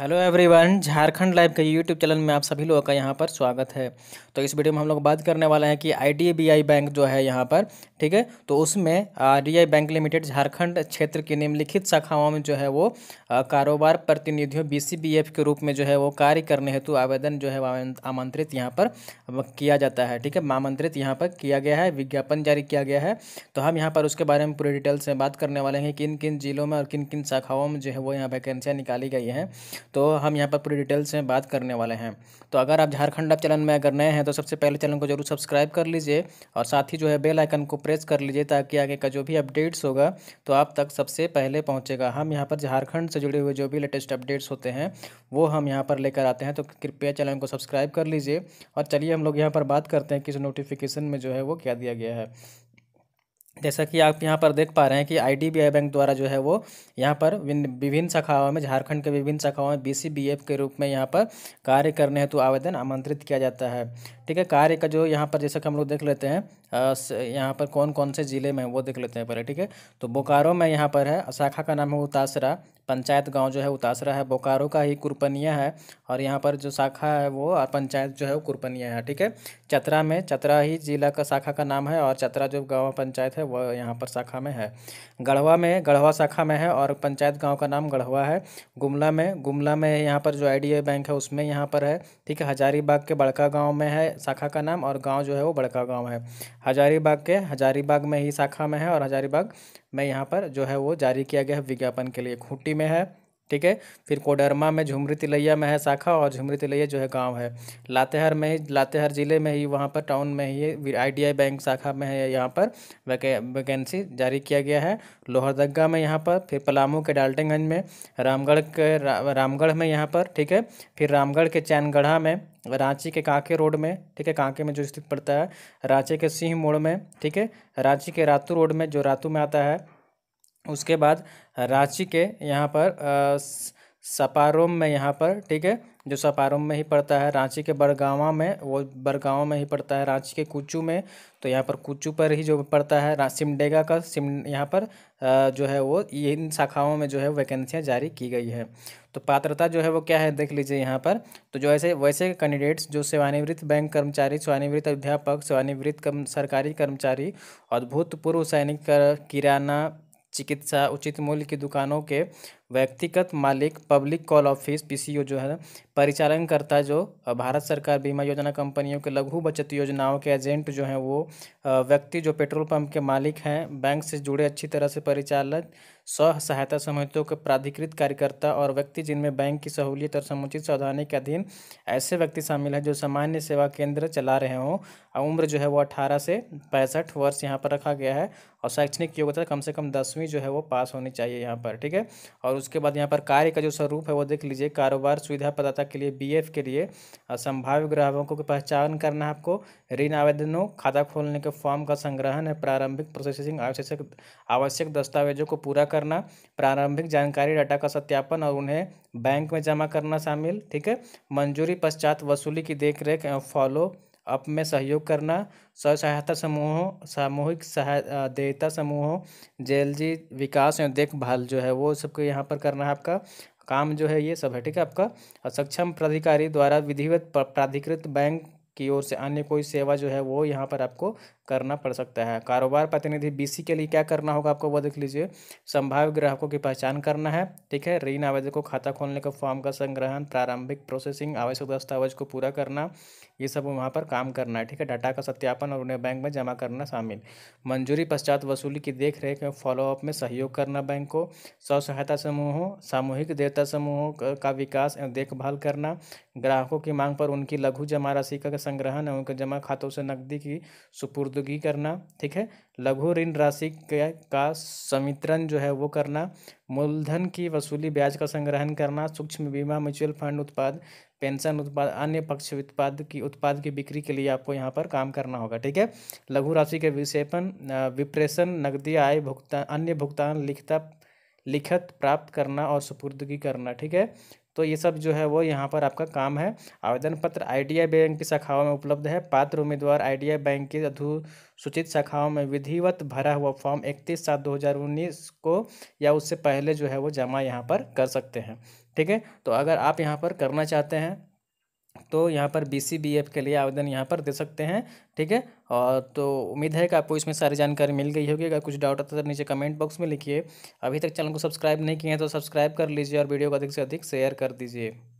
hello everyone Jharkhand live के YouTube channel में आप सभी लोगों का यहाँ पर स्वागत है तो इस वीडियो में हम लोग बात करने वाले हैं कि आईडीबीआई बैंक जो है यहाँ पर ठीक है तो उसमें आरबीआई बैंक लिमिटेड झारखंड क्षेत्र की निम्नलिखित शाखाओं में जो है वो कारोबार प्रतिनिधियों बीसीबीएफ के रूप में जो है वो कार्य करने हेतु आवेदन जो है आमंत्रित यहाँ पर किया जाता है ठीक है आमंत्रित यहाँ पर किया गया है विज्ञापन जारी किया गया है तो हम यहाँ पर उसके बारे में पूरे डिटेल्स में बात करने वाले हैं किन किन जिलों में और किन किन शाखाओं में जो है वो यहाँ वैकेंसियाँ निकाली गई हैं तो हम यहाँ पर पूरी डिटेल्स में बात करने वाले हैं तो अगर आप झारखंड अब चैनल में अगर नए हैं तो सबसे पहले चैनल को जरूर सब्सक्राइब कर लीजिए और साथ ही जो है बेल आइकन को प्रेस कर लीजिए ताकि आगे का जो भी अपडेट्स होगा तो आप तक सबसे पहले पहुँचेगा हम यहाँ पर झारखंड से जुड़े हुए जो भी लेटेस्ट अपडेट्स होते हैं वो हम यहाँ पर लेकर आते हैं तो कृपया चैनल को सब्सक्राइब कर लीजिए और चलिए हम लोग यहाँ पर बात करते हैं कि नोटिफिकेशन में जो है वो क्या दिया गया है जैसा कि आप यहाँ पर देख पा रहे हैं कि आईडीबीआई बैंक द्वारा जो है वो यहाँ पर विभिन्न शाखाओं में झारखंड के विभिन्न शाखाओं में बीसीबीएफ के रूप में यहाँ पर कार्य करने हेतु आवेदन आमंत्रित किया जाता है ठीक है कार्य का जो यहाँ पर जैसा कि हम लोग देख लेते हैं यहाँ पर कौन कौन से ज़िले में वो देख लेते हैं पहले ठीक है तो बोकारो में यहाँ पर है शाखा का नाम है उतासरा पंचायत गांव जो है उतासरा है बोकारो का ही कुरपनिया है और यहाँ पर जो शाखा है वो और पंचायत जो है वो कुरपनिया है ठीक है चतरा में चतरा ही जिला का शाखा का नाम है और चतरा जो गाँव पंचायत है वो यहाँ पर शाखा में है गढ़वा में गढ़वा शाखा में है और पंचायत गाँव का नाम गढ़वा है गुमला में गुमला में यहाँ पर जो आई बैंक है उसमें यहाँ पर है ठीक है हजारीबाग के बड़का गाँव में है शाखा का नाम और गाँव जो है वो बड़का गाँव है हजारीबाग के हजारीबाग में ही शाखा में है और हजारीबाग में यहाँ पर जो है वो जारी किया गया है विज्ञापन के लिए खूंटी में है ठीक है फिर कोडरमा में झुमरी तिलैया में है शाखा और झुमरी तिलैया जो है गांव है लातेहार में ही लातेहार ज़िले में ही वहां पर टाउन में ही आईडीआई बैंक शाखा में है यहां पर वैकेंसी जारी किया गया है लोहरदगा में यहां पर फिर पलामू के डाल्टनगंज में रामगढ़ के रा, रामगढ़ में यहाँ पर ठीक है फिर रामगढ़ के चैनगढ़ा में रांची के कांके रोड में ठीक है कांके में जो स्थित पड़ता है रांची के सिंह मोड़ में ठीक है रांची के रातू रोड में जो रातू में आता है उसके बाद रांची के यहाँ पर सपारोम में यहाँ पर ठीक है जो सपारोम में ही पड़ता है रांची के बड़गावा में वो बड़गावा में ही पड़ता है रांची के कुचू में तो यहाँ पर कुचू पर ही जो पड़ता है सिमडेगा का सिम यहाँ पर जो है वो इन शाखाओं में जो है वैकेंसियाँ जारी की गई है तो पात्रता जो है वो क्या है देख लीजिए यहाँ पर तो जो ऐसे वैसे कैंडिडेट्स जो सेवानिवृत्त बैंक कर्मचारी सेवानिवृत्त अध्यापक सेवानिवृत्त कर्म, सरकारी कर्मचारी और भूतपूर्व सैनिक किराना चिकित्सा उचित मूल्य की दुकानों के व्यक्तिगत मालिक पब्लिक कॉल ऑफिस पीसीओ जो है परिचालन करता है जो भारत सरकार बीमा योजना कंपनियों के लघु बचत योजनाओं के एजेंट जो हैं वो व्यक्ति जो पेट्रोल पंप के मालिक हैं बैंक से जुड़े अच्छी तरह से परिचालन स्व सहायता समितियों के प्राधिकृत कार्यकर्ता और व्यक्ति जिनमें बैंक की सहूलियत और समुचित सावधानी के अधीन ऐसे व्यक्ति शामिल हैं जो सामान्य सेवा केंद्र चला रहे हों उम्र जो है वो अठारह से पैंसठ वर्ष यहाँ पर रखा गया है और शैक्षणिक योग्यता कम से कम दसवीं जो है वो पास होनी चाहिए यहाँ पर ठीक है और उसके बाद यहाँ पर कार्य का जो स्वरूप है वो देख लीजिए कारोबार सुविधा प्रदाता के लिए बीएफ के लिए संभाव्य ग्राहकों की पहचान करना है आपको ऋण आवेदनों खाता खोलने के फॉर्म का संग्रहण है प्रारंभिक प्रोसेसिंग आवश्यक आवश्यक दस्तावेजों को पूरा करना प्रारंभिक जानकारी डाटा का सत्यापन और उन्हें बैंक में जमा करना शामिल ठीक है मंजूरी पश्चात वसूली की देखरेख एवं फॉलो अप में सहयोग करना स्व सहायता समूहों सामूहिक सहाय देयता समूहों जेल जी विकास एवं देखभाल जो है वो सबको यहाँ पर करना है आपका काम जो है ये सब है ठीक है आपका सक्षम प्राधिकारी द्वारा विधिवत प्राधिकृत बैंक की ओर से अन्य कोई सेवा जो है वो यहाँ पर आपको करना पड़ सकता है कारोबार प्रतिनिधि बीसी के लिए क्या करना होगा आपको वो देख लीजिए संभाव्य ग्राहकों की पहचान करना है ठीक है ऋण आवेदक को खाता खोलने का फॉर्म का संग्रहण प्रारंभिक प्रोसेसिंग आवश्यक दस्तावेज को पूरा करना ये सब वहाँ पर काम करना है ठीक है डाटा का सत्यापन और उन्हें बैंक में जमा करना शामिल मंजूरी पश्चात वसूली की देख रेख फॉलोअप में सहयोग करना बैंक को स्व सहायता समूहों सामूहिक देवता समूहों का विकास एवं देखभाल करना ग्राहकों की मांग पर उनकी लघु जमा राशि का का संग्रहण है उनके जमा खातों से नकदी की सुपुर्दगी करना ठीक है लघु ऋण राशि का संवितरण जो है वो करना मूलधन की वसूली ब्याज का संग्रहण करना सूक्ष्म बीमा म्यूचुअल फंड उत्पाद पेंशन उत्पाद अन्य पक्ष उत्पाद की उत्पाद की बिक्री के लिए आपको यहाँ पर काम करना होगा ठीक है लघु राशि के विक्षेपण विप्रेशन नकदी आय भुगतान अन्य भुगतान लिखता लिखत प्राप्त करना और सुपुर्दगी करना ठीक है तो ये सब जो है वो यहाँ पर आपका काम है आवेदन पत्र आई बैंक की शाखाओं में उपलब्ध है पात्र उम्मीदवार आई बैंक की अधूसूचित शाखाओं में विधिवत भरा हुआ फॉर्म इकतीस सात दो हज़ार उन्नीस को या उससे पहले जो है वो जमा यहाँ पर कर सकते हैं ठीक है तो अगर आप यहाँ पर करना चाहते हैं तो यहाँ पर बी सी बी एफ के लिए आवेदन यहाँ पर दे सकते हैं ठीक है और तो उम्मीद है कि आपको इसमें सारी जानकारी मिल गई होगी अगर कुछ डाउट आता है तो नीचे कमेंट बॉक्स में लिखिए अभी तक चैनल को सब्सक्राइब नहीं किए हैं तो सब्सक्राइब कर लीजिए और वीडियो को अधिक से अधिक शेयर कर दीजिए